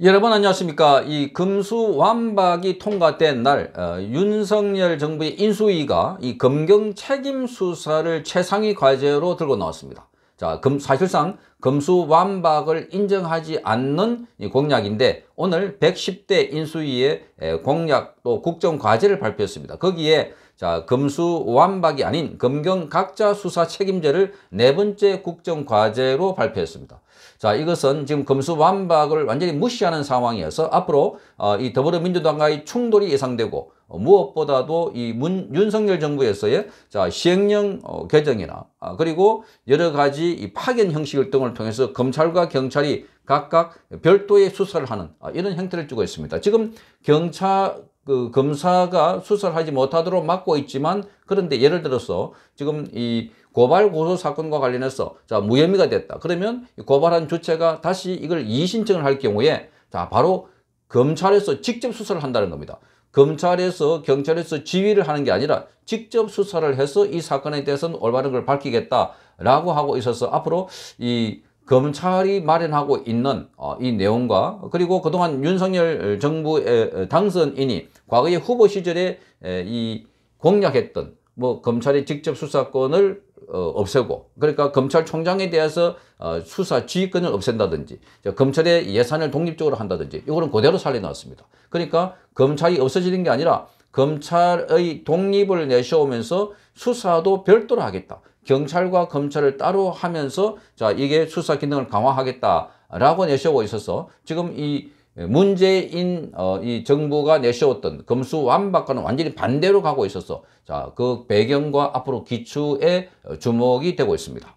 여러분 안녕하십니까 이 금수완박이 통과된 날 어, 윤석열 정부의 인수위가 이 검경 책임 수사를 최상위 과제로 들고 나왔습니다 자, 금, 사실상 검수완박을 인정하지 않는 공약인데 오늘 110대 인수위의 공약 또 국정과제를 발표했습니다. 거기에 자 검수완박이 아닌 검경 각자 수사 책임제를 네 번째 국정과제로 발표했습니다. 자 이것은 지금 검수완박을 완전히 무시하는 상황이어서 앞으로 어, 이 더불어민주당과의 충돌이 예상되고 어, 무엇보다도 이 문, 윤석열 정부에서의 자 시행령 어, 개정이나 아, 그리고 여러 가지 이 파견 형식을 등을 소송을 통해서 검찰과 경찰이 각각 별도의 수사를 하는 아, 이런 형태를 주고 있습니다. 지금 경찰 그 검사가 수사를 하지 못하도록 막고 있지만 그런데 예를 들어서 지금 이 고발 고소 사건과 관련해서 자 무혐의가 됐다. 그러면 고발한 주체가 다시 이걸 이의신청을 할 경우에 자 바로 검찰에서 직접 수사를 한다는 겁니다. 검찰에서 경찰에서 지휘를 하는 게 아니라 직접 수사를 해서 이 사건에 대해서는 올바른 걸 밝히겠다 라고 하고 있어서 앞으로 이 검찰이 마련하고 있는 어, 이 내용과 그리고 그동안 윤석열 정부의 당선인이 과거의 후보 시절에 이공약했던뭐 검찰의 직접 수사권을 어, 없애고 그러니까 검찰총장에 대해서 어, 수사 지휘권을 없앤다든지 검찰의 예산을 독립적으로 한다든지 이거는 그대로 살려놨습니다. 그러니까 검찰이 없어지는 게 아니라 검찰의 독립을 내세우면서 수사도 별도로 하겠다. 경찰과 검찰을 따로 하면서 자 이게 수사 기능을 강화하겠다라고 내세우고 있어서 지금 이 문재인 어, 이 정부가 내세웠던 검수 완박과는 완전히 반대로 가고 있어서 자 그 배경과 앞으로 기초에 주목이 되고 있습니다.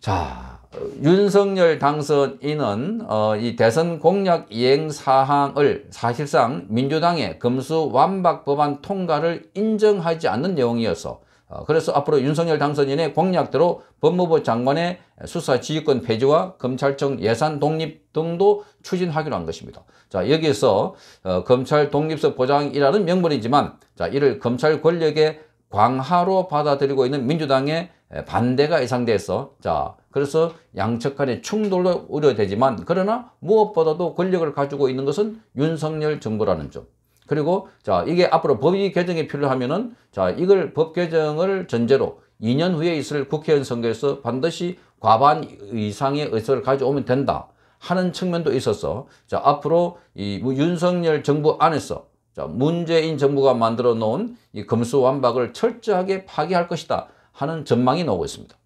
자 윤석열 당선인은 어, 이 대선 공약 이행 사항을 사실상 민주당의 검수 완박 법안 통과를 인정하지 않는 내용이어서 어, 그래서 앞으로 윤석열 당선인의 공약대로 법무부 장관의 수사 지휘권 폐지와 검찰청 예산 독립 등도 추진하기로 한 것입니다. 자, 여기에서 어, 검찰 독립성 보장이라는 명분이지만 자, 이를 검찰 권력의 광하로 받아들이고 있는 민주당의 반대가 예상돼서 자 그래서 양측 간의 충돌로 우려되지만 그러나 무엇보다도 권력을 가지고 있는 것은 윤석열 정부라는 점 그리고 자 이게 앞으로 법이 개정이 필요하면은 자 이걸 법 개정을 전제로 2년 후에 있을 국회의원 선거에서 반드시 과반 이상의 의석을 가져오면 된다 하는 측면도 있어서 자 앞으로 이 뭐 윤석열 정부 안에서 자 문재인 정부가 만들어 놓은 이 검수완박을 철저하게 파기할 것이다 하는 전망이 나오고 있습니다.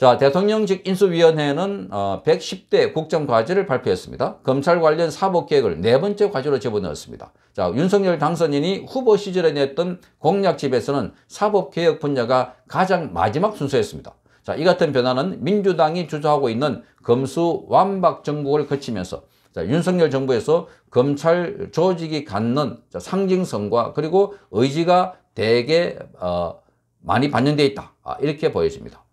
자, 대통령직 인수위원회는 110대 어, 국정 과제를 발표했습니다. 검찰 관련 사법 계획을 네 번째 과제로 집어넣었습니다. 자, 윤석열 당선인이 후보 시절에 냈던 공약집에서는 사법 개혁 분야가 가장 마지막 순서였습니다. 자, 이 같은 변화는 민주당이 주저하고 있는 검수 완박 정국을 거치면서 자, 윤석열 정부에서 검찰 조직이 갖는 자, 상징성과 그리고 의지가 대개 어, 많이 반영되어 있다. 아, 이렇게 보여집니다.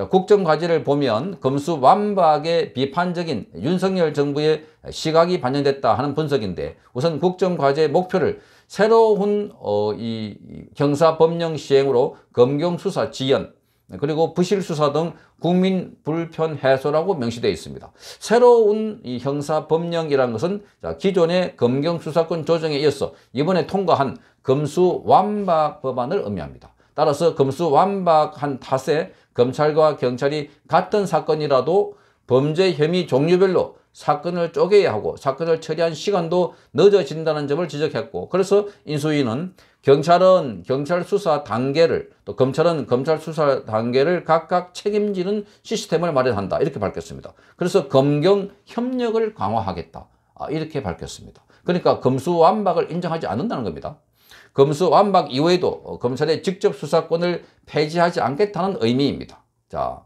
자, 국정과제를 보면 검수완박의 비판적인 윤석열 정부의 시각이 반영됐다 하는 분석인데 우선 국정과제 목표를 새로운 어, 이 경사법령 시행으로 검경수사 지연 그리고 부실수사 등 국민 불편 해소라고 명시되어 있습니다. 새로운 이 형사법령이라는 것은 기존의 검경수사권 조정에 이어서 이번에 통과한 검수완박 법안을 의미합니다. 따라서 검수 완박한 탓에 검찰과 경찰이 같은 사건이라도 범죄 혐의 종류별로 사건을 쪼개야 하고 사건을 처리한 시간도 늦어진다는 점을 지적했고 그래서 인수위는 경찰은 경찰 수사 단계를 또 검찰은 검찰 수사 단계를 각각 책임지는 시스템을 마련한다 이렇게 밝혔습니다. 그래서 검경 협력을 강화하겠다 아, 이렇게 밝혔습니다. 그러니까 검수완박을 인정하지 않는다는 겁니다. 검수 완박 이후에도 검찰의 직접 수사권을 폐지하지 않겠다는 의미입니다. 자,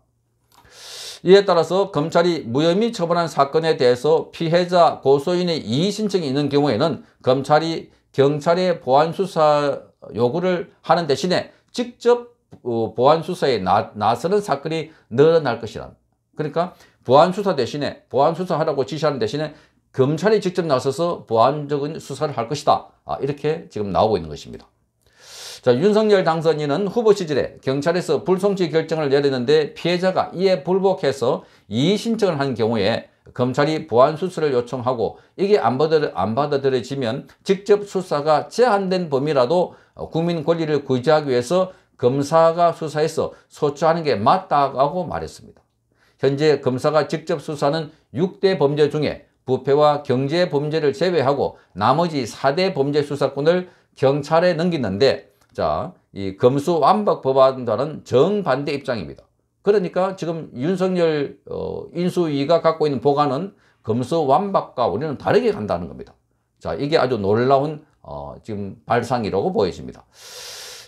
이에 따라서 검찰이 무혐의 처분한 사건에 대해서 피해자 고소인의 이의신청이 있는 경우에는 검찰이 경찰의 보안수사 요구를 하는 대신에 직접 어, 보안수사에 나, 서는 사건이 늘어날 것이란 그러니까 보안수사 대신에 보안수사하라고 지시하는 대신에 검찰이 직접 나서서 보안적인 수사를 할 것이다. 아, 이렇게 지금 나오고 있는 것입니다. 자, 윤석열 당선인은 후보 시절에 경찰에서 불송치 결정을 내렸는데 피해자가 이에 불복해서 이의 신청을 한 경우에 검찰이 보안 수사를 요청하고 이게 안, 받아들, 안 받아들여지면 직접 수사가 제한된 범위라도 국민 권리를 구제하기 위해서 검사가 수사해서 소추하는 게 맞다고 말했습니다. 현재 검사가 직접 수사는 6대 범죄 중에 부패와 경제 범죄를 제외하고 나머지 4대 범죄 수사권을 경찰에 넘기는데 자, 이 검수 완박 법안과는 정반대 입장입니다. 그러니까 지금 윤석열 어, 인수위가 갖고 있는 보관은 검수 완박과 우리는 다르게 간다는 겁니다. 자, 이게 아주 놀라운 어, 지금 발상이라고 보여집니다.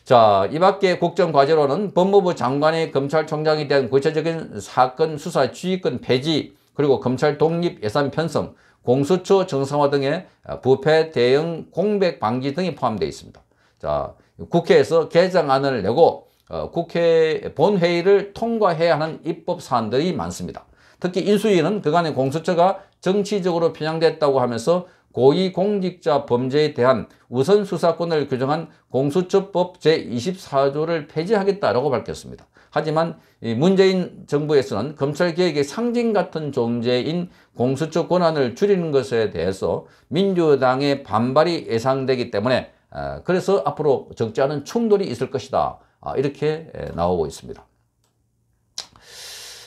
자, 이 밖에 국정과제로는 법무부 장관의 검찰총장에 대한 구체적인 사건 수사 지휘권 폐지, 그리고 검찰 독립 예산 편성, 공수처 정상화 등의 부패 대응 공백 방지 등이 포함되어 있습니다. 자, 국회에서 개정안을 내고 어, 국회 본회의를 통과해야 하는 입법 사안들이 많습니다. 특히 인수위는 그간의 공수처가 정치적으로 편향됐다고 하면서 고위공직자 범죄에 대한 우선 수사권을 규정한 공수처법 제24조를 폐지하겠다라고 밝혔습니다. 하지만 문재인 정부에서는 검찰개혁의 상징 같은 존재인 공수처 권한을 줄이는 것에 대해서 민주당의 반발이 예상되기 때문에 아, 그래서 앞으로 적지 않은 충돌이 있을 것이다. 아, 이렇게 나오고 있습니다.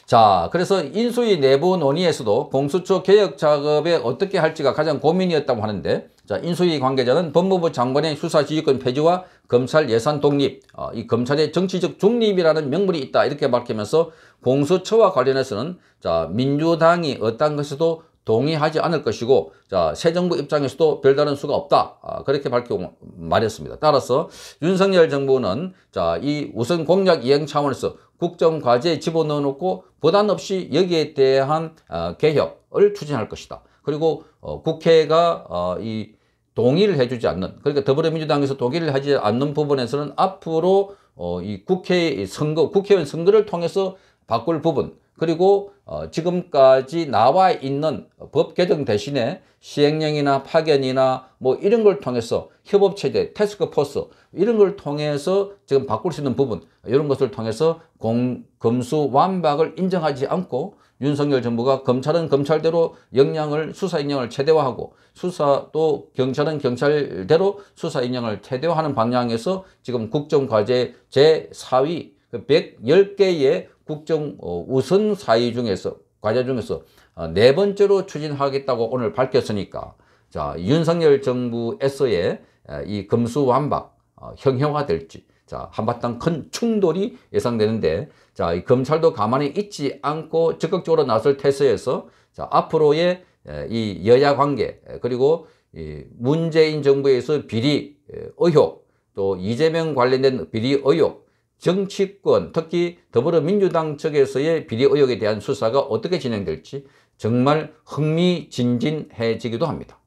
자 그래서 인수위 내부 논의에서도 공수처 개혁 작업에 어떻게 할지가 가장 고민이었다고 하는데 자 인수위 관계자는 법무부 장관의 수사지휘권 폐지와 검찰 예산 독립, 어, 이 검찰의 정치적 중립이라는 명분이 있다 이렇게 밝히면서 공수처와 관련해서는 자 민주당이 어떤 것에도 동의하지 않을 것이고 자 새 정부 입장에서도 별다른 수가 없다 아, 그렇게 밝히고 말했습니다. 따라서 윤석열 정부는 자 이 우선 공약 이행 차원에서 국정과제에 집어넣어 놓고 보단 없이 여기에 대한 어, 개혁을 추진할 것이다. 그리고 어, 국회가 어, 이 동의를 해주지 않는 그러니까 더불어민주당에서 동의를 하지 않는 부분에서는 앞으로 어, 이 국회 의 선거 국회의원 선거를 통해서 바꿀 부분 그리고 어, 지금까지 나와 있는 법 개정 대신에 시행령이나 파견이나 뭐 이런 걸 통해서 협업체제, 테스크포스 이런 걸 통해서 지금 바꿀 수 있는 부분 이런 것을 통해서 공, 검수 완박을 인정하지 않고 윤석열 정부가 검찰은 검찰대로 역량을 수사 인량을 최대화하고 수사도 경찰은 경찰대로 수사 인량을 최대화하는 방향에서 지금 국정과제 제4위 그 110개의 국정 어, 우선 사의 중에서 과제 중에서 어, 네 번째로 추진하겠다고 오늘 밝혔으니까 자 윤석열 정부에서의 이금수완박 어, 형형화될지 자, 한바탕 큰 충돌이 예상되는데, 자, 이 검찰도 가만히 있지 않고 적극적으로 나설 태세에서, 자, 앞으로의 이 여야 관계, 그리고 이 문재인 정부에서 비리 의혹, 또 이재명 관련된 비리 의혹, 정치권, 특히 더불어민주당 측에서의 비리 의혹에 대한 수사가 어떻게 진행될지 정말 흥미진진해지기도 합니다.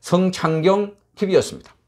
성창경 TV였습니다.